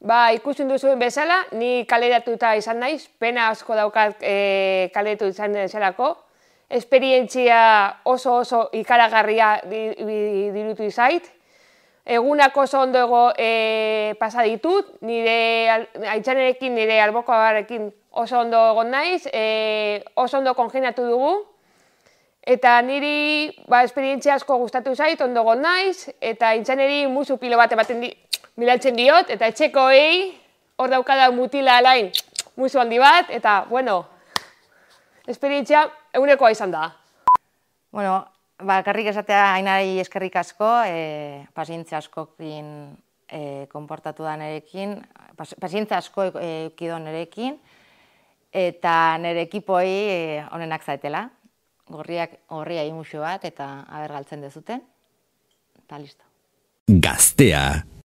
Ba, ikusten duzuen bezala, ni kaleratuta izan naiz, pena asko daukat e, kaleratu izan den zelako. Esperientzia oso oso ikaragarria dirutu izait. Egunak oso ondo ego e, pasa ditut, nire aitzanerekin, nire alboko abarekin oso ondo egon naiz, e, oso ondo kongenatu dugu. Eta niri ba, esperientzia asko gustatu zait, ondo egon naiz, eta aitzaneri musu pilo bate ematen di, bilatzen diot, eta etxeko hor daukada mutila alain, muizu handi bat, eta, bueno, esperientzia egunekoa izan da. Bueno, ba, karrik esatea hainari eskerrik asko, e, pazientzia askokin egin komportatu da nerekin, pazientzia asko egin nerekin, eta nere ekipoi honenak e, zaetela. Gorriak horria imusio bat eta abergaltzen dezuten. Eta listo. Gaztea.